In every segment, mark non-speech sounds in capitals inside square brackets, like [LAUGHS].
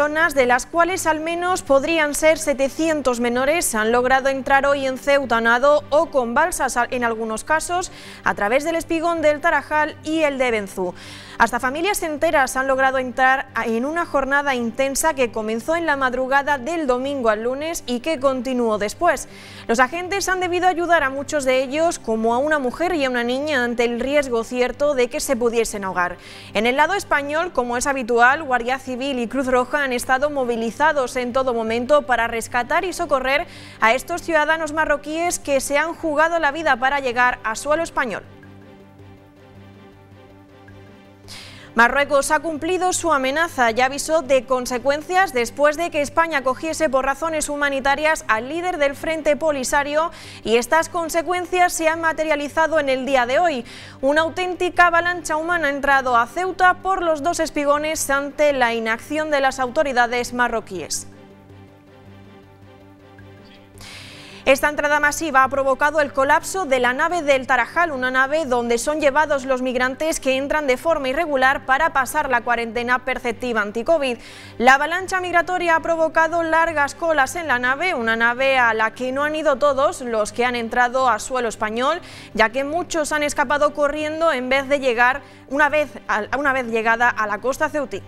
de las cuales al menos podrían ser 700 menores, han logrado entrar hoy en Ceuta nado o con balsas en algunos casos a través del espigón del Tarajal y el de Benzú. Hasta familias enteras han logrado entrar en una jornada intensa que comenzó en la madrugada del domingo al lunes y que continuó después. Los agentes han debido ayudar a muchos de ellos, como a una mujer y a una niña, ante el riesgo cierto de que se pudiesen ahogar. En el lado español, como es habitual, Guardia Civil y Cruz Roja han estado movilizados en todo momento para rescatar y socorrer a estos ciudadanos marroquíes que se han jugado la vida para llegar a suelo español. Marruecos ha cumplido su amenaza y avisó de consecuencias después de que España cogiese por razones humanitarias al líder del Frente Polisario y estas consecuencias se han materializado en el día de hoy. Una auténtica avalancha humana ha entrado a Ceuta por los dos espigones ante la inacción de las autoridades marroquíes. Esta entrada masiva ha provocado el colapso de la nave del Tarajal, una nave donde son llevados los migrantes que entran de forma irregular para pasar la cuarentena perceptiva anticovid. La avalancha migratoria ha provocado largas colas en la nave, una nave a la que no han ido todos los que han entrado a suelo español, ya que muchos han escapado corriendo en vez de llegar una vez, una vez llegada a la costa ceutí.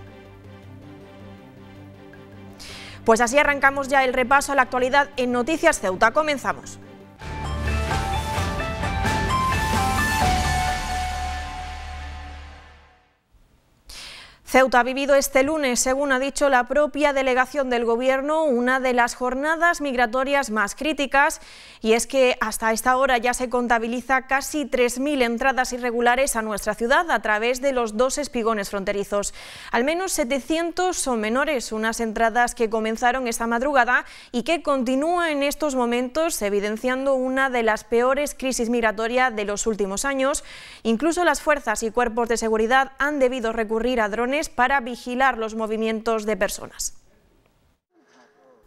Pues así arrancamos ya el repaso a la actualidad en Noticias Ceuta. Comenzamos. Ceuta ha vivido este lunes, según ha dicho la propia delegación del Gobierno, una de las jornadas migratorias más críticas y es que hasta esta hora ya se contabiliza casi 3.000 entradas irregulares a nuestra ciudad a través de los dos espigones fronterizos. Al menos 700 son menores, unas entradas que comenzaron esta madrugada y que continúa en estos momentos evidenciando una de las peores crisis migratorias de los últimos años. Incluso las fuerzas y cuerpos de seguridad han debido recurrir a drones para vigilar los movimientos de personas.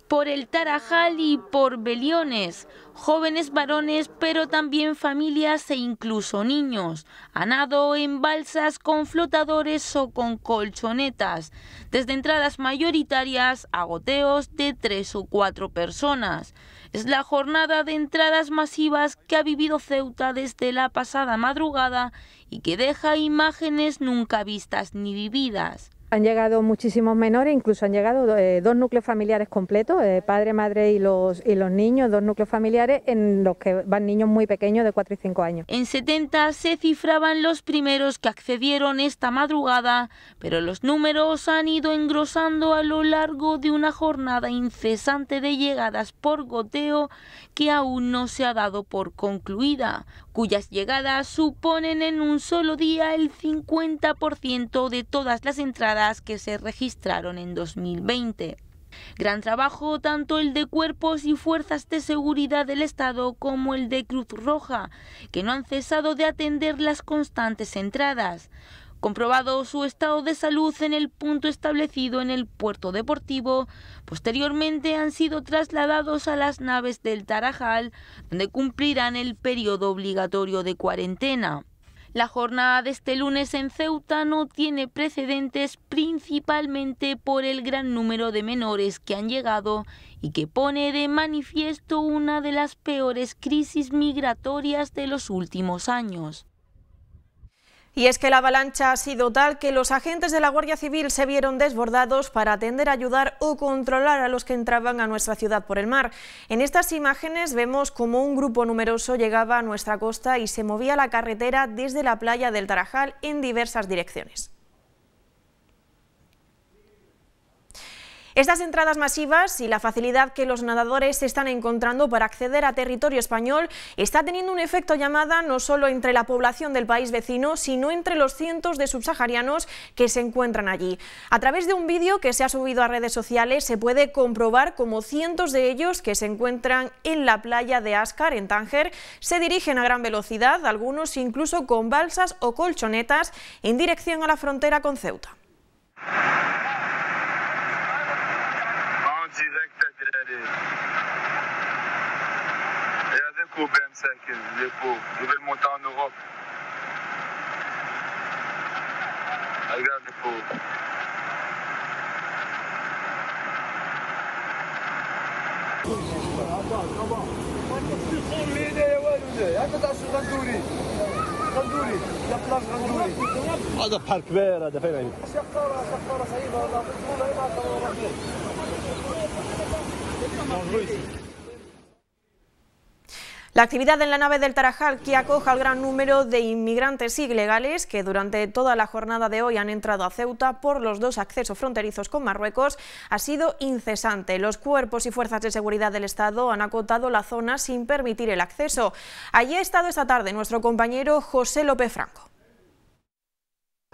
Por el Tarajal y por Beliones, jóvenes varones, pero también familias e incluso niños, han nado en balsas con flotadores o con colchonetas, desde entradas mayoritarias a goteos de tres o cuatro personas. Es la jornada de entradas masivas que ha vivido Ceuta desde la pasada madrugada y que deja imágenes nunca vistas ni vividas. Han llegado muchísimos menores, incluso han llegado eh, dos núcleos familiares completos, eh, padre, madre y los, y los niños, dos núcleos familiares en los que van niños muy pequeños de 4 y 5 años. En 70 se cifraban los primeros que accedieron esta madrugada, pero los números han ido engrosando a lo largo de una jornada incesante de llegadas por goteo que aún no se ha dado por concluida cuyas llegadas suponen en un solo día el 50% de todas las entradas que se registraron en 2020. Gran trabajo tanto el de cuerpos y fuerzas de seguridad del Estado como el de Cruz Roja, que no han cesado de atender las constantes entradas comprobado su estado de salud en el punto establecido en el puerto deportivo. Posteriormente han sido trasladados a las naves del Tarajal, donde cumplirán el periodo obligatorio de cuarentena. La jornada de este lunes en Ceuta no tiene precedentes principalmente por el gran número de menores que han llegado y que pone de manifiesto una de las peores crisis migratorias de los últimos años. Y es que la avalancha ha sido tal que los agentes de la Guardia Civil se vieron desbordados para atender, ayudar o controlar a los que entraban a nuestra ciudad por el mar. En estas imágenes vemos cómo un grupo numeroso llegaba a nuestra costa y se movía la carretera desde la playa del Tarajal en diversas direcciones. Estas entradas masivas y la facilidad que los nadadores están encontrando para acceder a territorio español está teniendo un efecto llamada no solo entre la población del país vecino, sino entre los cientos de subsaharianos que se encuentran allí. A través de un vídeo que se ha subido a redes sociales se puede comprobar cómo cientos de ellos que se encuentran en la playa de Ascar, en Tánger, se dirigen a gran velocidad, algunos incluso con balsas o colchonetas, en dirección a la frontera con Ceuta. BM5, les pauvres. Je vais le monter en Europe. Regarde les pauvres. والو هذا بحر كبير هذا فين عندك شقاره شقاره صعيبه والله والله ما La actividad en la nave del Tarajal, que acoja al gran número de inmigrantes ilegales que durante toda la jornada de hoy han entrado a Ceuta por los dos accesos fronterizos con Marruecos, ha sido incesante. Los cuerpos y fuerzas de seguridad del Estado han acotado la zona sin permitir el acceso. Allí ha estado esta tarde nuestro compañero José López Franco.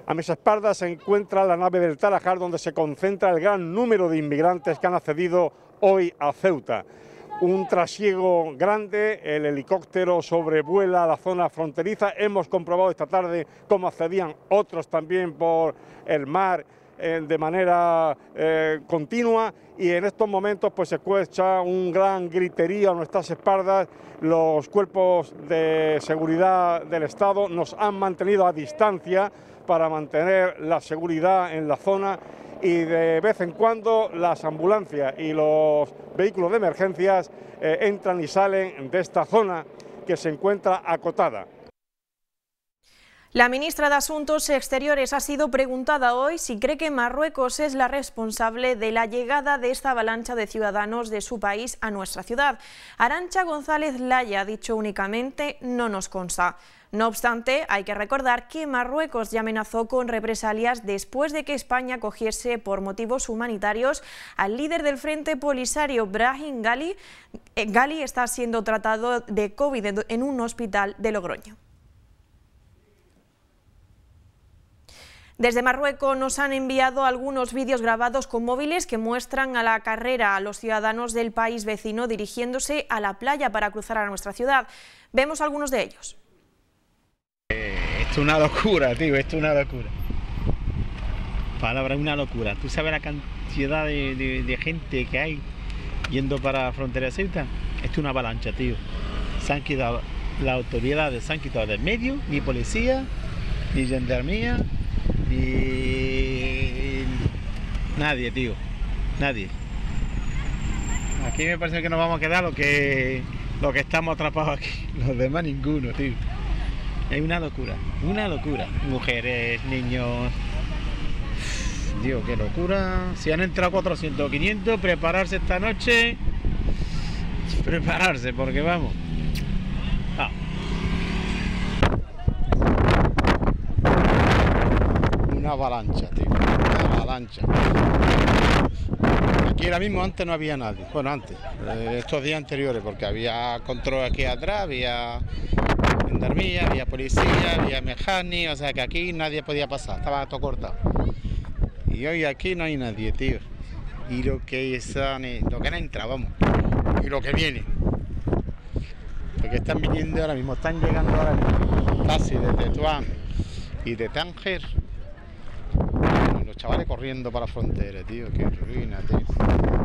A mis espaldas se encuentra la nave del Tarajal, donde se concentra el gran número de inmigrantes que han accedido hoy a Ceuta un trasiego grande, el helicóptero sobrevuela la zona fronteriza, hemos comprobado esta tarde cómo accedían otros también por el mar eh, de manera eh, continua y en estos momentos pues se escucha un gran griterío a nuestras espaldas, los cuerpos de seguridad del Estado nos han mantenido a distancia para mantener la seguridad en la zona y de vez en cuando las ambulancias y los vehículos de emergencias eh, entran y salen de esta zona que se encuentra acotada. La ministra de Asuntos Exteriores ha sido preguntada hoy si cree que Marruecos es la responsable de la llegada de esta avalancha de ciudadanos de su país a nuestra ciudad. Arancha González Laya ha dicho únicamente no nos consta. No obstante, hay que recordar que Marruecos ya amenazó con represalias después de que España cogiese por motivos humanitarios al líder del Frente Polisario, Brahim Gali. Eh, Gali está siendo tratado de COVID en un hospital de Logroño. Desde Marruecos nos han enviado algunos vídeos grabados con móviles que muestran a la carrera a los ciudadanos del país vecino dirigiéndose a la playa para cruzar a nuestra ciudad. Vemos algunos de ellos. Eh, esto es una locura, tío, esto es una locura. Palabra, una locura. ¿Tú sabes la cantidad de, gente que hay yendo para la frontera de Ceuta? Esto es una avalancha, tío. Se han las autoridades se han quitado del medio, ni policía, ni gendarmería, y nadie, tío, nadie. Aquí me parece que nos vamos a quedar lo que, lo que estamos atrapados aquí, [LAUGHS] los demás ninguno, tío. Es una locura, una locura. Mujeres, niños, Dios, qué locura. Si han entrado 400 o 500, prepararse esta noche. Prepararse, porque vamos. avalancha, tío. avalancha. Aquí ahora mismo antes no había nadie. Bueno, antes, eh, estos días anteriores, porque había control aquí atrás, había gendarmería, había policía, había mejani, o sea que aquí nadie podía pasar, estaba todo cortado. Y hoy aquí no hay nadie, tío. Y lo que están, lo que no entra, vamos. Y lo que viene. Porque están viniendo ahora mismo, están llegando ahora mismo. Casi desde Tuán y de Tánger chavales corriendo para la frontera, tío. Qué ruina, tío.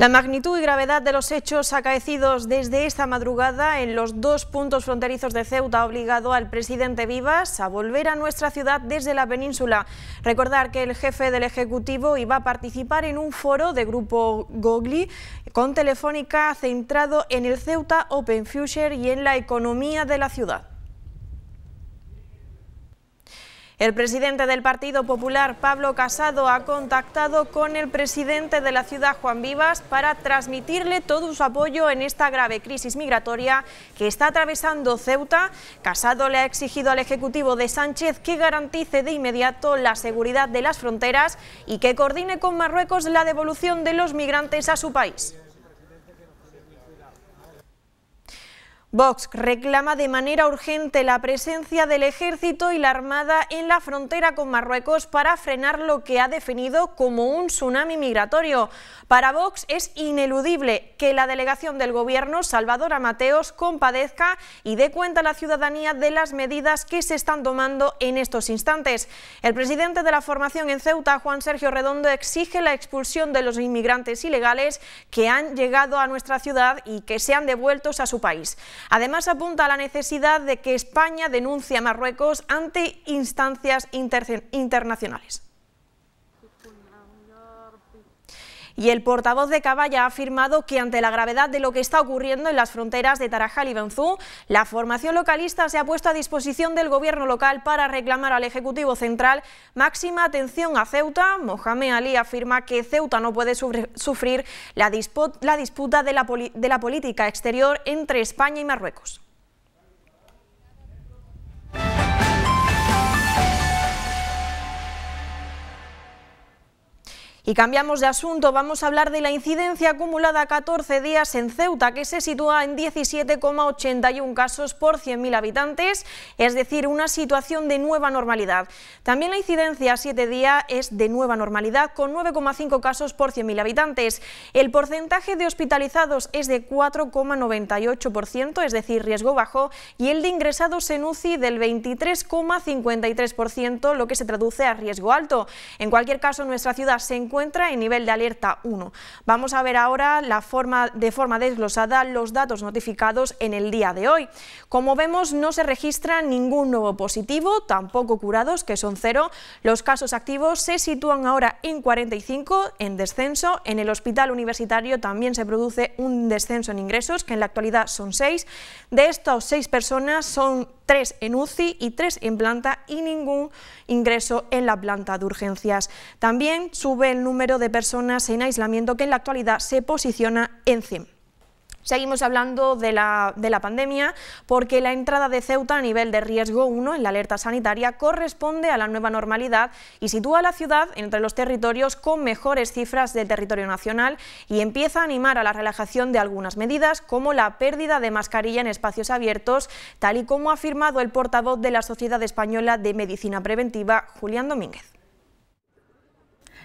La magnitud y gravedad de los hechos acaecidos desde esta madrugada en los dos puntos fronterizos de Ceuta ha obligado al presidente Vivas a volver a nuestra ciudad desde la península. Recordar que el jefe del Ejecutivo iba a participar en un foro de Grupo Gogli con Telefónica centrado en el Ceuta Open Future y en la economía de la ciudad. El presidente del Partido Popular, Pablo Casado, ha contactado con el presidente de la ciudad, Juan Vivas, para transmitirle todo su apoyo en esta grave crisis migratoria que está atravesando Ceuta. Casado le ha exigido al Ejecutivo de Sánchez que garantice de inmediato la seguridad de las fronteras y que coordine con Marruecos la devolución de los migrantes a su país. Vox reclama de manera urgente la presencia del Ejército y la Armada en la frontera con Marruecos para frenar lo que ha definido como un tsunami migratorio. Para Vox es ineludible que la delegación del Gobierno, Salvador Amateos, compadezca y dé cuenta a la ciudadanía de las medidas que se están tomando en estos instantes. El presidente de la formación en Ceuta, Juan Sergio Redondo, exige la expulsión de los inmigrantes ilegales que han llegado a nuestra ciudad y que sean devueltos a su país. Además apunta a la necesidad de que España denuncie a Marruecos ante instancias internacionales. y el portavoz de Caballa ha afirmado que ante la gravedad de lo que está ocurriendo en las fronteras de Tarajal y Benzú, la formación localista se ha puesto a disposición del gobierno local para reclamar al Ejecutivo Central máxima atención a Ceuta. Mohamed Ali afirma que Ceuta no puede sufrir la, disputa de la política exterior entre España y Marruecos. Y cambiamos de asunto, vamos a hablar de la incidencia acumulada 14 días en Ceuta, que se sitúa en 17,81 casos por 100.000 habitantes, es decir, una situación de nueva normalidad. También la incidencia a 7 días es de nueva normalidad, con 9,5 casos por 100.000 habitantes. El porcentaje de hospitalizados es de 4,98%, es decir, riesgo bajo, y el de ingresados en UCI del 23,53%, lo que se traduce a riesgo alto. En cualquier caso, nuestra ciudad se encuentra en nivel de alerta 1. Vamos a ver ahora la forma, de forma desglosada los datos notificados en el día de hoy. Como vemos, no se registra ningún nuevo positivo, tampoco curados, que son cero. Los casos activos se sitúan ahora en 45, en descenso. En el hospital universitario también se produce un descenso en ingresos, que en la actualidad son seis. De estas seis personas son tres en UCI y tres en planta y ningún ingreso en la planta de urgencias. También sube el número de personas en aislamiento que en la actualidad se posiciona en CIM. Seguimos hablando de la, pandemia porque la entrada de Ceuta a nivel de riesgo 1 en la alerta sanitaria corresponde a la nueva normalidad y sitúa a la ciudad entre los territorios con mejores cifras del territorio nacional y empieza a animar a la relajación de algunas medidas como la pérdida de mascarilla en espacios abiertos, tal y como ha afirmado el portavoz de la Sociedad Española de Medicina Preventiva, Julián Domínguez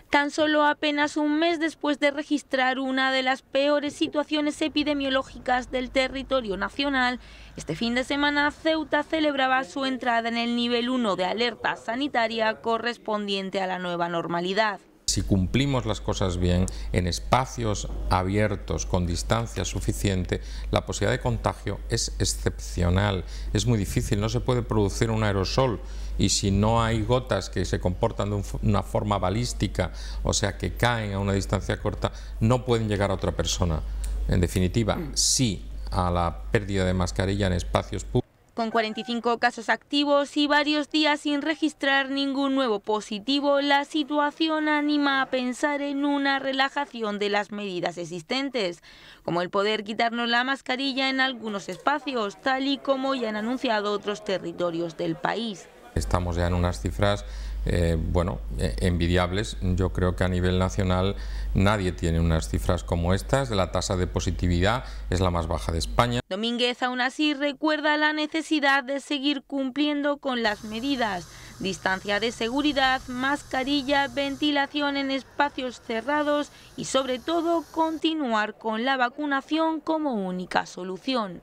tan solo apenas un mes después de registrar una de las peores situaciones epidemiológicas del territorio nacional. Este fin de semana Ceuta celebraba su entrada en el nivel 1 de alerta sanitaria correspondiente a la nueva normalidad si cumplimos las cosas bien, en espacios abiertos, con distancia suficiente, la posibilidad de contagio es excepcional, es muy difícil, no se puede producir un aerosol y si no hay gotas que se comportan de una forma balística, o sea, que caen a una distancia corta, no pueden llegar a otra persona. En definitiva, mm. sí a la pérdida de mascarilla en espacios públicos. Con 45 casos activos y varios días sin registrar ningún nuevo positivo, la situación anima a pensar en una relajación de las medidas existentes, como el poder quitarnos la mascarilla en algunos espacios, tal y como ya han anunciado otros territorios del país. Estamos ya en unas cifras eh, bueno, eh, envidiables. Yo creo que a nivel nacional Nadie tiene unas cifras como estas. La tasa de positividad es la más baja de España. Domínguez aún así recuerda la necesidad de seguir cumpliendo con las medidas. Distancia de seguridad, mascarilla, ventilación en espacios cerrados y sobre todo continuar con la vacunación como única solución.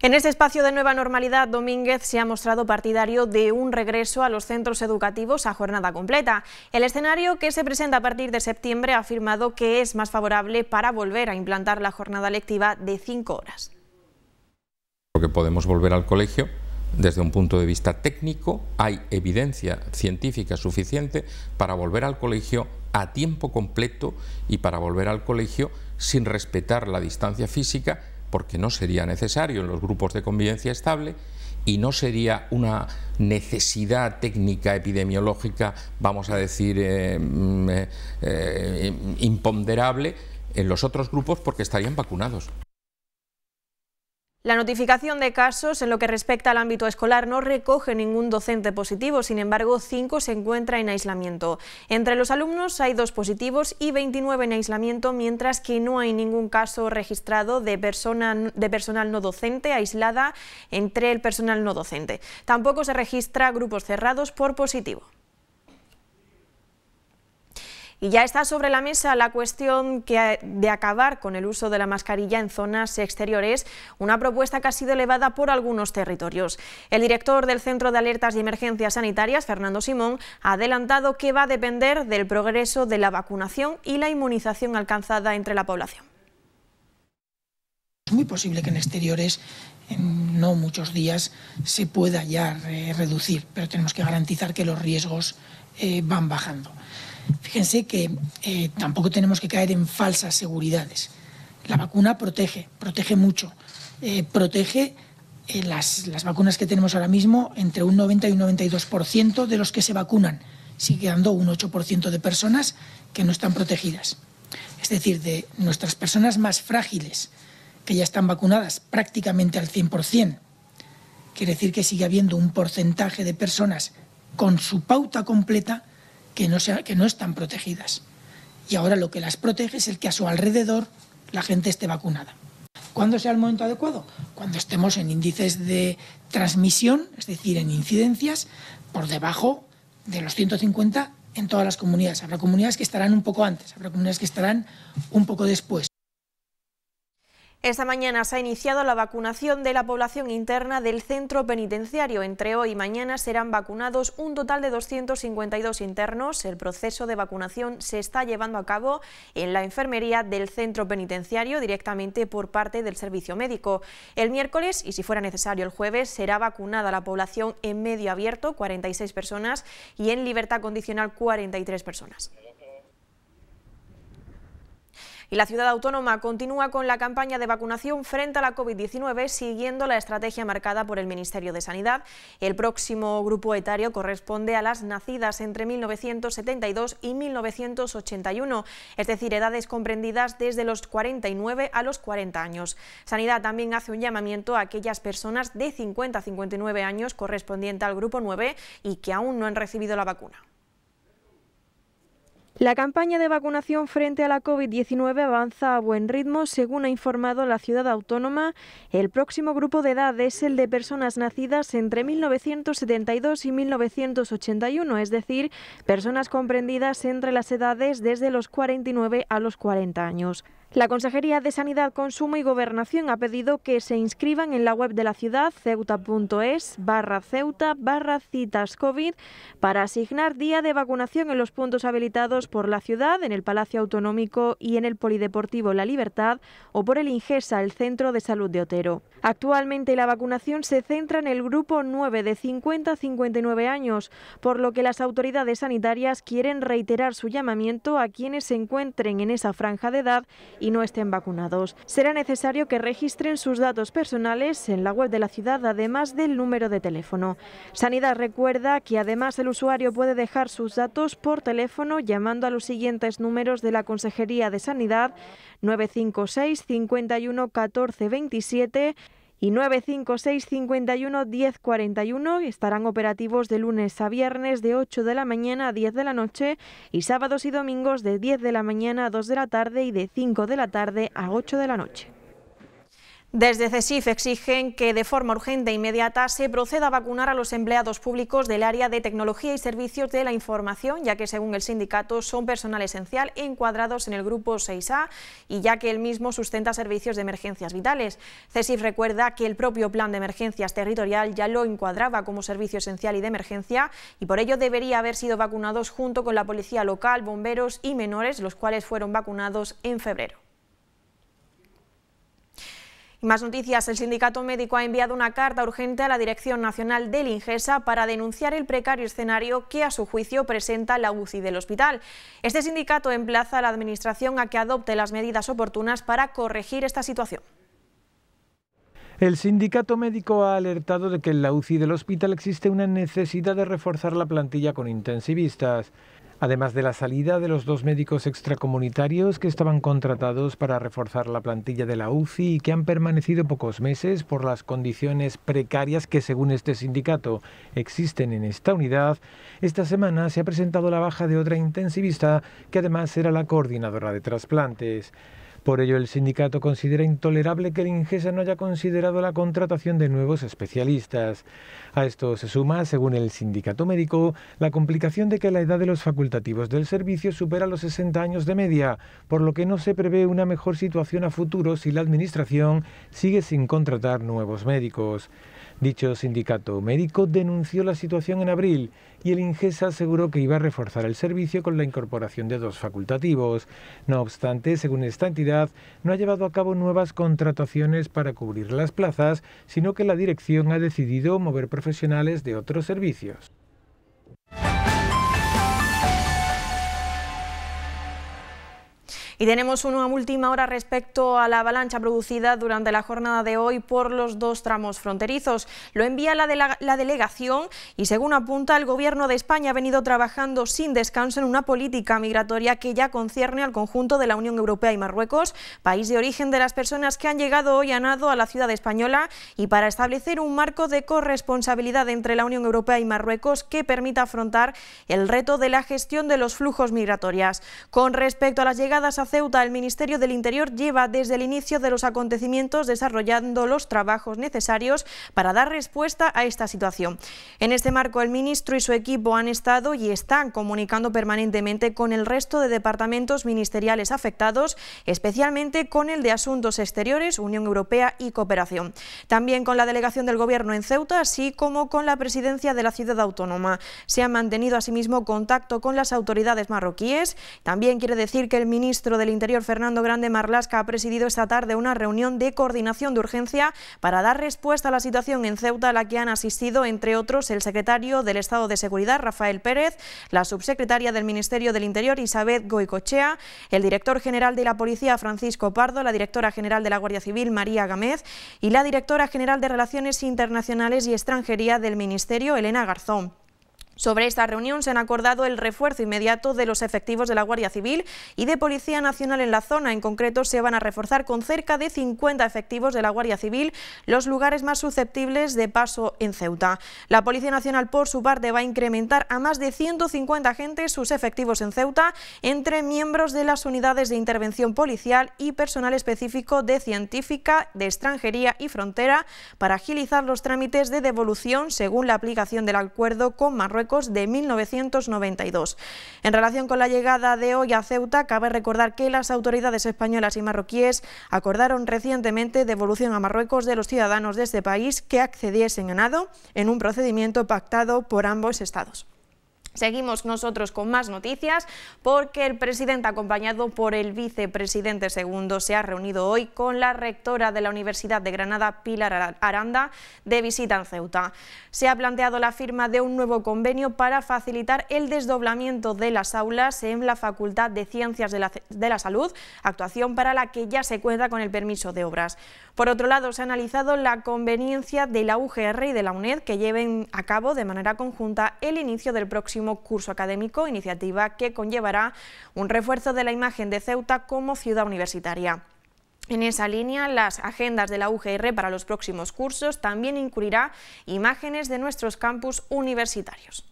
En este espacio de nueva normalidad, Domínguez se ha mostrado partidario de un regreso a los centros educativos a jornada completa. El escenario que se presenta a partir de septiembre ha afirmado que es más favorable para volver a implantar la jornada lectiva de cinco horas. Porque podemos volver al colegio desde un punto de vista técnico, hay evidencia científica suficiente para volver al colegio a tiempo completo y para volver al colegio sin respetar la distancia física porque no sería necesario en los grupos de convivencia estable y no sería una necesidad técnica epidemiológica, vamos a decir, eh, mm, eh, eh, imponderable en los otros grupos porque estarían vacunados. La notificación de casos en lo que respecta al ámbito escolar no recoge ningún docente positivo, sin embargo, cinco se encuentra en aislamiento. Entre los alumnos hay dos positivos y 29 en aislamiento, mientras que no hay ningún caso registrado de, persona, de personal no docente aislada entre el personal no docente. Tampoco se registra grupos cerrados por positivo. Y ya está sobre la mesa la cuestión eh, de acabar con el uso de la mascarilla en zonas exteriores, una propuesta que ha sido elevada por algunos territorios. El director del Centro de Alertas y Emergencias Sanitarias, Fernando Simón, ha adelantado que va a depender del progreso de la vacunación y la inmunización alcanzada entre la población. Es muy posible que en exteriores en no muchos días se pueda ya reducir, pero tenemos que garantizar que los riesgos eh, van bajando. Fíjense que eh, tampoco tenemos que caer en falsas seguridades. La vacuna protege, protege mucho. Eh, protege eh, las, las, vacunas que tenemos ahora mismo entre un 90 y un 92% de los que se vacunan. Sigue quedando un 8% de personas que no están protegidas. Es decir, de nuestras personas más frágiles, que ya están vacunadas prácticamente al 100%. Quiere decir que sigue habiendo un porcentaje de personas con su pauta completa que no, que no están protegidas. Y ahora lo que las protege es el que a su alrededor la gente esté vacunada. ¿Cuándo sea el momento adecuado? Cuando estemos en índices de transmisión, es decir, en incidencias, por debajo de los 150 en todas las comunidades. Habrá comunidades que estarán un poco antes, habrá comunidades que estarán un poco después. Esta mañana se ha iniciado la vacunación de la población interna del centro penitenciario. Entre hoy y mañana serán vacunados un total de 252 internos. El proceso de vacunación se está llevando a cabo en la enfermería del centro penitenciario directamente por parte del servicio médico. El miércoles y si fuera necesario el jueves será vacunada la población en medio abierto, 46 personas, y en libertad condicional, 43 personas. Y la ciudad autónoma continúa con la campaña de vacunación frente a la COVID-19 siguiendo la estrategia marcada por el Ministerio de Sanidad. El próximo grupo etario corresponde a las nacidas entre 1972 y 1981, es decir, edades comprendidas desde los 49 a los 40 años. Sanidad también hace un llamamiento a aquellas personas de 50 a 59 años correspondiente al grupo 9 y que aún no han recibido la vacuna. La campaña de vacunación frente a la COVID-19 avanza a buen ritmo, según ha informado la ciudad autónoma. El próximo grupo de edad es el de personas nacidas entre 1972 y 1981, es decir, personas comprendidas entre las edades desde los 49 a los 40 años. La Consejería de Sanidad, Consumo y Gobernación ha pedido que se inscriban en la web de la ciudad ceuta.es barra ceuta barra citas COVID para asignar día de vacunación en los puntos habilitados por la ciudad, en el Palacio Autonómico y en el Polideportivo La Libertad o por el Ingesa, el Centro de Salud de Otero. Actualmente la vacunación se centra en el grupo 9 de 50 a 59 años, por lo que las autoridades sanitarias quieren reiterar su llamamiento a quienes se encuentren en esa franja de edad y no estén vacunados. Será necesario que registren sus datos personales en la web de la ciudad, además del número de teléfono. Sanidad recuerda que además el usuario puede dejar sus datos por teléfono llamando a los siguientes números de la Consejería de Sanidad 956 51 14 27 y 956 51 1041 estarán operativos de lunes a viernes de 8 de la mañana a 10 de la noche y sábados y domingos de 10 de la mañana a 2 de la tarde y de 5 de la tarde a 8 de la noche. Desde CESIF exigen que de forma urgente e inmediata se proceda a vacunar a los empleados públicos del área de tecnología y servicios de la información, ya que según el sindicato son personal esencial encuadrados en el grupo 6A y ya que el mismo sustenta servicios de emergencias vitales. CESIF recuerda que el propio plan de emergencias territorial ya lo encuadraba como servicio esencial y de emergencia y por ello debería haber sido vacunados junto con la policía local, bomberos y menores, los cuales fueron vacunados en febrero más noticias, el sindicato médico ha enviado una carta urgente a la Dirección Nacional del Ingesa para denunciar el precario escenario que a su juicio presenta la UCI del hospital. Este sindicato emplaza a la Administración a que adopte las medidas oportunas para corregir esta situación. El sindicato médico ha alertado de que en la UCI del hospital existe una necesidad de reforzar la plantilla con intensivistas además de la salida de los dos médicos extracomunitarios que estaban contratados para reforzar la plantilla de la UCI y que han permanecido pocos meses por las condiciones precarias que, según este sindicato, existen en esta unidad, esta semana se ha presentado la baja de otra intensivista que además era la coordinadora de trasplantes. Por ello, el sindicato considera intolerable que el INGESA no haya considerado la contratación de nuevos especialistas. A esto se suma, según el sindicato médico, la complicación de que la edad de los facultativos del servicio supera los 60 años de media, por lo que no se prevé una mejor situación a futuro si la Administración sigue sin contratar nuevos médicos. Dicho sindicato médico denunció la situación en abril y el INGESA aseguró que iba a reforzar el servicio con la incorporación de dos facultativos. No obstante, según esta entidad, no ha llevado a cabo nuevas contrataciones para cubrir las plazas, sino que la dirección ha decidido mover profesionales de otros servicios. Y tenemos una última hora respecto a la avalancha producida durante la jornada de hoy por los dos tramos fronterizos. Lo envía la, de la, delegación y según apunta el Gobierno de España ha venido trabajando sin descanso en una política migratoria que ya concierne al conjunto de la Unión Europea y Marruecos, país de origen de las personas que han llegado hoy a nado a la ciudad española y para establecer un marco de corresponsabilidad entre la Unión Europea y Marruecos que permita afrontar el reto de la gestión de los flujos migratorios. Con respecto a las llegadas a Ceuta, el Ministerio del Interior lleva desde el inicio de los acontecimientos desarrollando los trabajos necesarios para dar respuesta a esta situación. En este marco, el ministro y su equipo han estado y están comunicando permanentemente con el resto de departamentos ministeriales afectados, especialmente con el de Asuntos Exteriores, Unión Europea y Cooperación. También con la delegación del Gobierno en Ceuta, así como con la presidencia de la ciudad autónoma. Se ha mantenido asimismo contacto con las autoridades marroquíes. También quiere decir que el ministro del Interior, Fernando Grande Marlasca, ha presidido esta tarde una reunión de coordinación de urgencia para dar respuesta a la situación en Ceuta, a la que han asistido, entre otros, el secretario del Estado de Seguridad, Rafael Pérez, la subsecretaria del Ministerio del Interior, Isabel Goicochea, el director general de la Policía, Francisco Pardo, la directora general de la Guardia Civil, María Gámez, y la directora general de Relaciones Internacionales y Extranjería del Ministerio, Elena Garzón. Sobre esta reunión se han acordado el refuerzo inmediato de los efectivos de la Guardia Civil y de Policía Nacional en la zona. En concreto, se van a reforzar con cerca de 50 efectivos de la Guardia Civil los lugares más susceptibles de paso en Ceuta. La Policía Nacional, por su parte, va a incrementar a más de 150 agentes sus efectivos en Ceuta, entre miembros de las unidades de intervención policial y personal específico de científica, de extranjería y frontera, para agilizar los trámites de devolución según la aplicación del acuerdo con Marruecos de 1992. En relación con la llegada de hoy a Ceuta, cabe recordar que las autoridades españolas y marroquíes acordaron recientemente devolución a Marruecos de los ciudadanos de este país que accediesen a nado en un procedimiento pactado por ambos estados. Seguimos nosotros con más noticias porque el presidente, acompañado por el vicepresidente segundo, se ha reunido hoy con la rectora de la Universidad de Granada, Pilar Aranda, de visita en Ceuta. Se ha planteado la firma de un nuevo convenio para facilitar el desdoblamiento de las aulas en la Facultad de Ciencias de la, Salud, actuación para la que ya se cuenta con el permiso de obras. Por otro lado, se ha analizado la conveniencia de la UGR y de la UNED que lleven a cabo de manera conjunta el inicio del próximo curso académico, iniciativa que conllevará un refuerzo de la imagen de Ceuta como ciudad universitaria. En esa línea, las agendas de la UGR para los próximos cursos también incluirá imágenes de nuestros campus universitarios.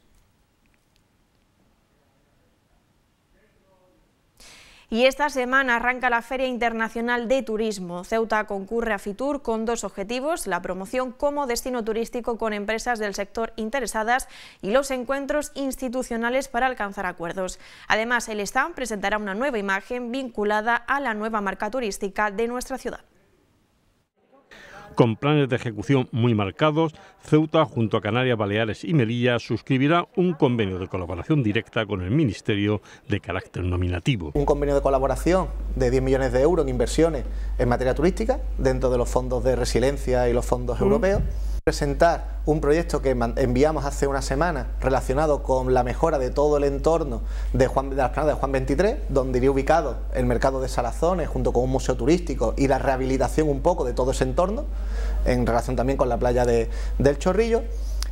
Y esta semana arranca la Feria Internacional de Turismo. Ceuta concurre a Fitur con dos objetivos, la promoción como destino turístico con empresas del sector interesadas y los encuentros institucionales para alcanzar acuerdos. Además, el stand presentará una nueva imagen vinculada a la nueva marca turística de nuestra ciudad. Con planes de ejecución muy marcados, Ceuta, junto a Canarias, Baleares y Melilla, suscribirá un convenio de colaboración directa con el Ministerio de carácter nominativo. Un convenio de colaboración de 10 millones de euros en inversiones en materia turística, dentro de los fondos de resiliencia y los fondos europeos presentar un proyecto que enviamos hace una semana relacionado con la mejora de todo el entorno de, Juan, de de Juan 23, donde iría ubicado el mercado de Salazones junto con un museo turístico y la rehabilitación un poco de todo ese entorno, en relación también con la playa de, del Chorrillo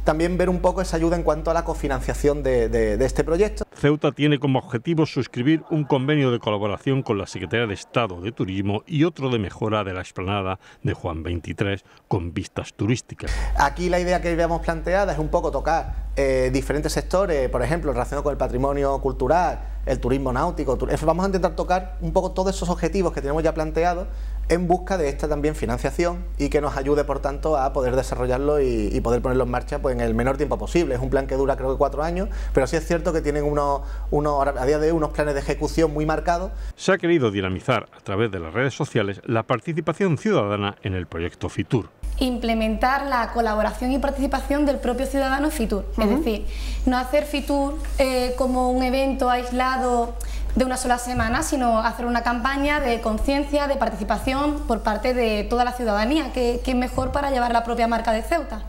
también ver un poco esa ayuda en cuanto a la cofinanciación de, este proyecto. Ceuta tiene como objetivo suscribir un convenio de colaboración con la Secretaría de Estado de Turismo y otro de mejora de la explanada de Juan 23 con vistas turísticas. Aquí la idea que habíamos planteado es un poco tocar eh, diferentes sectores, por ejemplo, relacionado con el patrimonio cultural, el turismo náutico. vamos a intentar tocar un poco todos esos objetivos que tenemos ya planteados en busca de esta también financiación y que nos ayude, por tanto, a poder desarrollarlo y, poder ponerlo en marcha pues, en el menor tiempo posible. Es un plan que dura creo que cuatro años, pero sí es cierto que tienen unos, unos, a día de hoy unos planes de ejecución muy marcados. Se ha querido dinamizar a través de las redes sociales la participación ciudadana en el proyecto FITUR. Implementar la colaboración y participación del propio ciudadano FITUR, es decir, no hacer FITUR eh, como un evento aislado de una sola semana, sino hacer una campaña de conciencia, de participación por parte de toda la ciudadanía, que, es mejor para llevar la propia marca de Ceuta.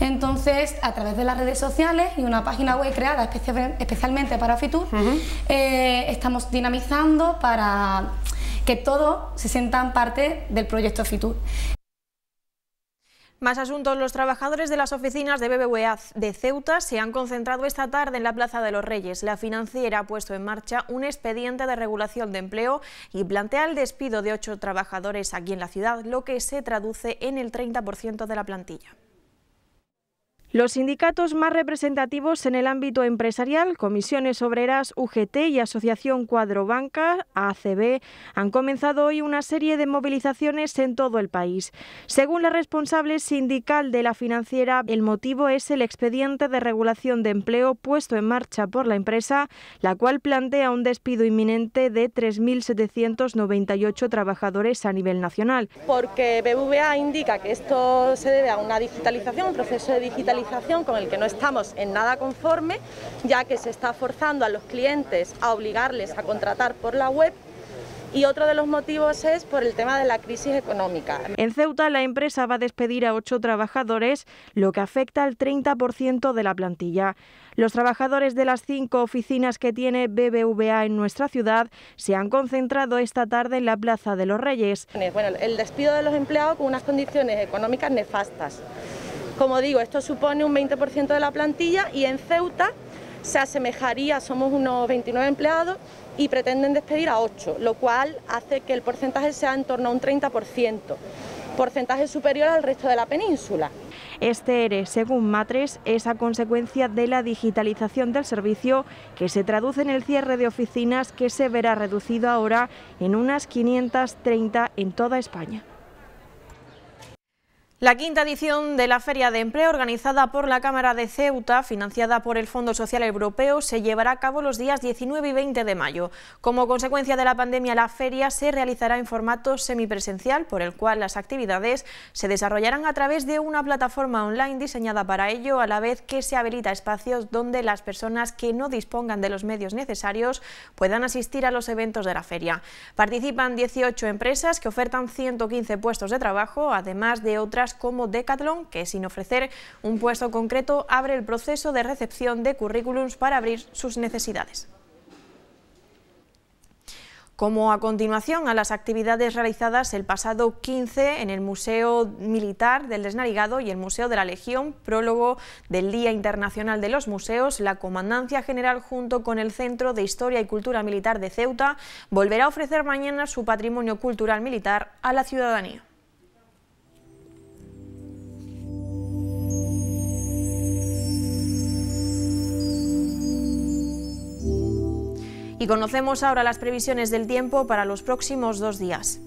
Entonces, a través de las redes sociales y una página web creada especialmente para Fitur, eh, estamos dinamizando para que todos se sientan parte del proyecto Fitur. Más asuntos. Los trabajadores de las oficinas de BBVA de Ceuta se han concentrado esta tarde en la Plaza de los Reyes. La financiera ha puesto en marcha un expediente de regulación de empleo y plantea el despido de ocho trabajadores aquí en la ciudad, lo que se traduce en el 30% de la plantilla. Los sindicatos más representativos en el ámbito empresarial, Comisiones Obreras, UGT y Asociación Cuadro Banca, ACB, han comenzado hoy una serie de movilizaciones en todo el país. Según la responsable sindical de la financiera, el motivo es el expediente de regulación de empleo puesto en marcha por la empresa, la cual plantea un despido inminente de 3.798 trabajadores a nivel nacional. Porque BBVA indica que esto se debe a una digitalización, un proceso de digitalización con el que no estamos en nada conforme, ya que se está forzando a los clientes a obligarles a contratar por la web y otro de los motivos es por el tema de la crisis económica. En Ceuta la empresa va a despedir a ocho trabajadores, lo que afecta al 30% de la plantilla. Los trabajadores de las cinco oficinas que tiene BBVA en nuestra ciudad se han concentrado esta tarde en la Plaza de los Reyes. Bueno, el despido de los empleados con unas condiciones económicas nefastas. Como digo, esto supone un 20% de la plantilla y en Ceuta se asemejaría, somos unos 29 empleados y pretenden despedir a 8, lo cual hace que el porcentaje sea en torno a un 30%, porcentaje superior al resto de la península. Este ERE, según Matres, es a consecuencia de la digitalización del servicio que se traduce en el cierre de oficinas que se verá reducido ahora en unas 530 en toda España. La quinta edición de la Feria de Empleo, organizada por la Cámara de Ceuta, financiada por el Fondo Social Europeo, se llevará a cabo los días 19 y 20 de mayo. Como consecuencia de la pandemia, la feria se realizará en formato semipresencial, por el cual las actividades se desarrollarán a través de una plataforma online diseñada para ello, a la vez que se habilita espacios donde las personas que no dispongan de los medios necesarios puedan asistir a los eventos de la feria. Participan 18 empresas que ofertan 115 puestos de trabajo, además de otras como Decathlon, que sin ofrecer un puesto concreto abre el proceso de recepción de currículums para abrir sus necesidades. Como a continuación a las actividades realizadas el pasado 15 en el Museo Militar del Desnarigado y el Museo de la Legión, prólogo del Día Internacional de los Museos, la Comandancia General junto con el Centro de Historia y Cultura Militar de Ceuta volverá a ofrecer mañana su patrimonio cultural militar a la ciudadanía. Y conocemos ahora las previsiones del tiempo para los próximos dos días.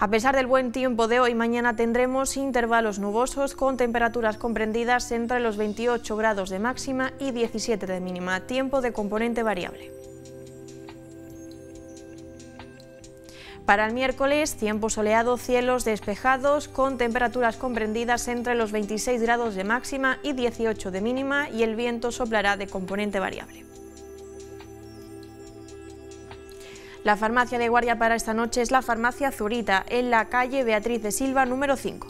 A pesar del buen tiempo de hoy, mañana tendremos intervalos nubosos con temperaturas comprendidas entre los 28 grados de máxima y 17 de mínima, tiempo de componente variable. Para el miércoles, tiempo soleado, cielos despejados con temperaturas comprendidas entre los 26 grados de máxima y 18 de mínima y el viento soplará de componente variable. La farmacia de guardia para esta noche es la farmacia Zurita, en la calle Beatriz de Silva número 5.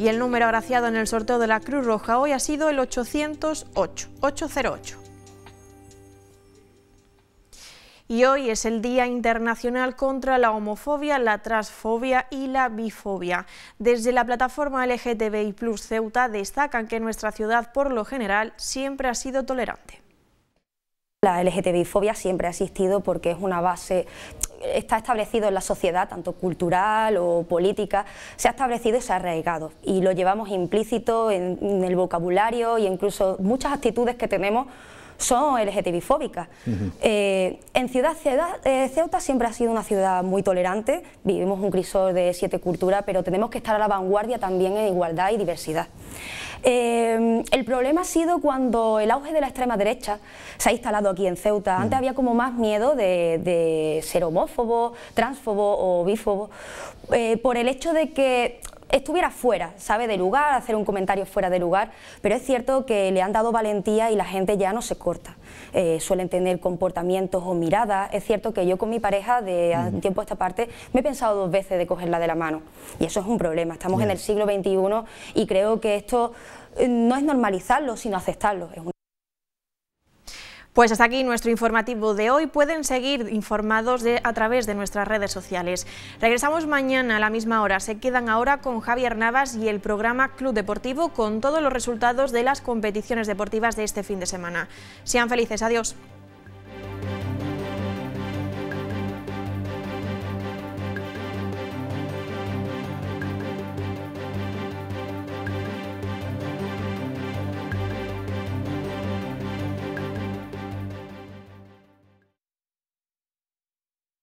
Y el número agraciado en el sorteo de la Cruz Roja hoy ha sido el 808, 808 y hoy es el Día Internacional contra la Homofobia, la Transfobia y la Bifobia. Desde la plataforma LGTBI Plus Ceuta destacan que nuestra ciudad por lo general siempre ha sido tolerante. La LGTBI-fobia siempre ha existido porque es una base, está establecido en la sociedad, tanto cultural o política, se ha establecido y se ha arraigado. Y lo llevamos implícito en, en el vocabulario e incluso muchas actitudes que tenemos son LGTB fóbicas eh, en ciudad, eh, Ceuta siempre ha sido una ciudad muy tolerante, vivimos un crisol de siete culturas, pero tenemos que estar a la vanguardia también en igualdad y diversidad. Eh, el problema ha sido cuando el auge de la extrema derecha se ha instalado aquí en Ceuta. Antes había como más miedo de, ser homófobo, transfobo o bífobo, por el hecho de que estuviera fuera, ¿sabe? De lugar, hacer un comentario fuera de lugar, pero es cierto que le han dado valentía y la gente ya no se corta. Eh, suelen tener comportamientos o miradas. Es cierto que yo con mi pareja de tiempo a esta parte me he pensado dos veces de cogerla de la mano y eso es un problema. Estamos en el siglo XXI y creo que esto eh, no es normalizarlo, sino aceptarlo. Pues hasta aquí nuestro informativo de hoy. Pueden seguir informados a través de nuestras redes sociales. Regresamos mañana a la misma hora. Se quedan ahora con Javier Navas y el programa Club Deportivo con todos los resultados de las competiciones deportivas de este fin de semana. Sean felices. Adiós.